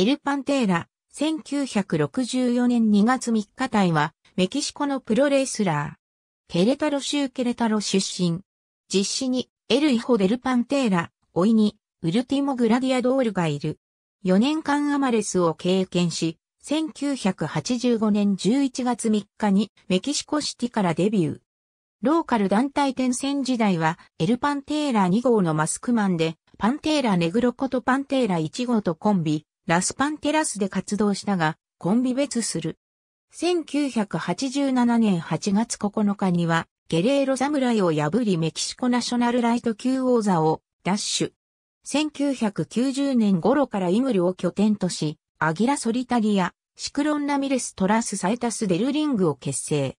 エルパンテーラ、1964年2月3日隊は、メキシコのプロレスラー。ケレタロ州ケレタロ出身。実施に、エルイホ・デルパンテーラ、老いに、ウルティモ・グラディアドールがいる。4年間アマレスを経験し、1985年11月3日にメキシコシティからデビュー。ローカル団体転戦時代は、エルパンテーラ2号のマスクマンで、パンテーラネグロことパンテーラ1号とコンビ、ラスパンテラスで活動したが、コンビ別する。1987年8月9日には、ゲレーロ侍を破りメキシコナショナルライト級王座をダッシュ。1990年頃からイムルを拠点とし、アギラ・ソリタリア、シクロン・ナミレス・トラス・サイタス・デルリングを結成。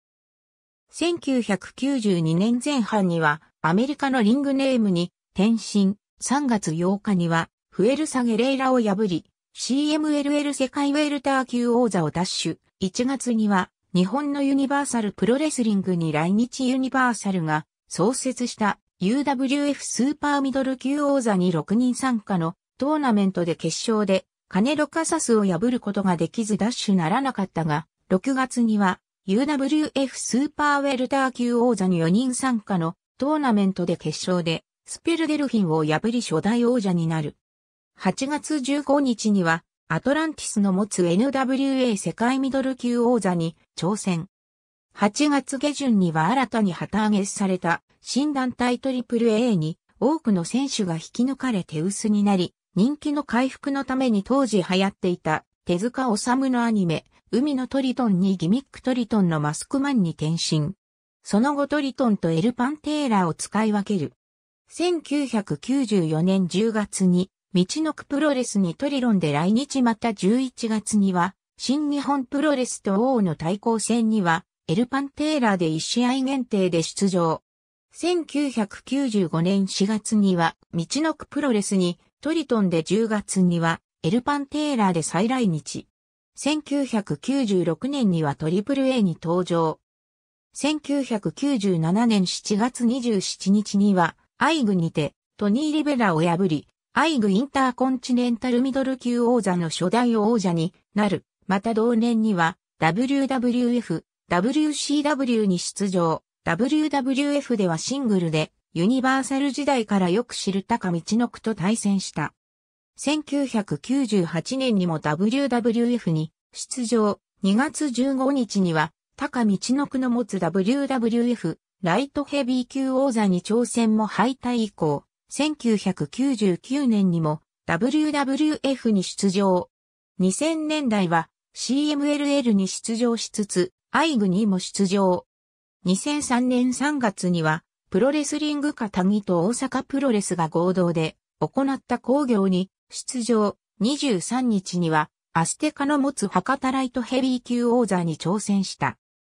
1992年前半には、アメリカのリングネームに転身、3月8日には、フエルサ・ゲレイラを破り、CMLL 世界ウェルター級王座を奪取。1月には、日本のユニバーサルプロレスリングに来日ユニバーサルが創設した UWF スーパーミドル級王座に6人参加のトーナメントで決勝でカネロカサスを破ることができずダッシュならなかったが、6月には UWF スーパーウェルター級王座に4人参加のトーナメントで決勝でスペルデルフィンを破り初代王者になる。8月15日には、アトランティスの持つ NWA 世界ミドル級王座に挑戦。8月下旬には新たに旗揚げされた新団体 AAA に多くの選手が引き抜かれ手薄になり、人気の回復のために当時流行っていた手塚治虫のアニメ、海のトリトンにギミックトリトンのマスクマンに転身。その後トリトンとエルパンテーラーを使い分ける。1994年10月に道のくプロレスにトリロンで来日また11月には、新日本プロレスと王の対抗戦には、エルパンテーラーで1試合限定で出場。1995年4月には、道のくプロレスに、トリトンで10月には、エルパンテーラーで再来日。1996年には AAA に登場。1997年7月27日には、アイグにて、トニー・リベラを破り、アイグインターコンチネンタルミドル級王座の初代王者になる。また同年には WWF、WCW に出場。WWF ではシングルでユニバーサル時代からよく知る高道のくと対戦した。1998年にも WWF に出場。2月15日には高道のくの持つ WWF ライトヘビー級王座に挑戦も敗退以降。1999年にも WWF に出場。2000年代は CMLL に出場しつつ、アイグにも出場。2003年3月には、プロレスリング片谷と大阪プロレスが合同で行った工業に出場。23日には、アステカの持つ博多ライトヘビー級王座に挑戦した。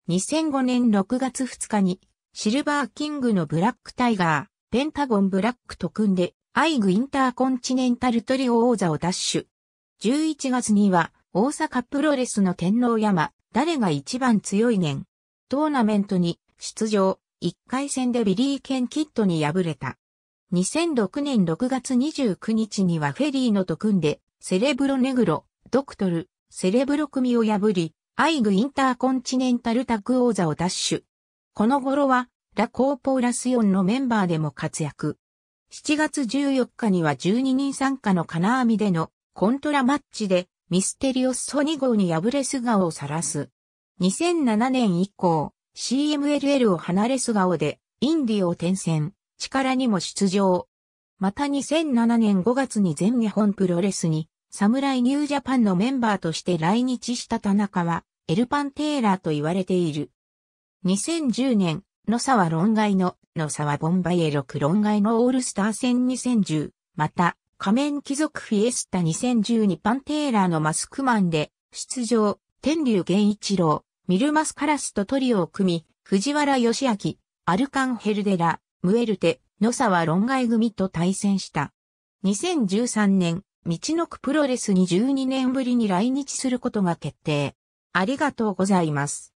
2005年6月2日に、シルバーキングのブラックタイガー、ペンタゴンブラックと組んで、アイグインターコンチネンタルトリオ王座を奪取。11月には、大阪プロレスの天皇山、誰が一番強いねん。トーナメントに出場、1回戦でビリー・ケン・キッドに敗れた。2006年6月29日にはフェリーノと組んで、セレブロネグロ、ドクトル、セレブロ組を破り、アイグインターコンチネンタルタッグ王座を奪取。この頃は、ラコーポーラス4のメンバーでも活躍。7月14日には12人参加の金網でのコントラマッチでミステリオスソニ号に敗れ素顔を晒す。2007年以降、CMLL を離れ素顔でインディを転戦、力にも出場。また2007年5月に全日本プロレスに、サムライニュージャパンのメンバーとして来日した田中は、エルパンテーラーと言われている。2010年、野沢論外の野沢ボンバイエ6論外のオールスター戦2010、また、仮面貴族フィエスタ2010にパンテーラーのマスクマンで出場、天竜源一郎、ミルマスカラスとトリオを組み、藤原義明、アルカンヘルデラ、ムエルテ、野沢論外組と対戦した。2013年、道のくプロレスに12年ぶりに来日することが決定。ありがとうございます。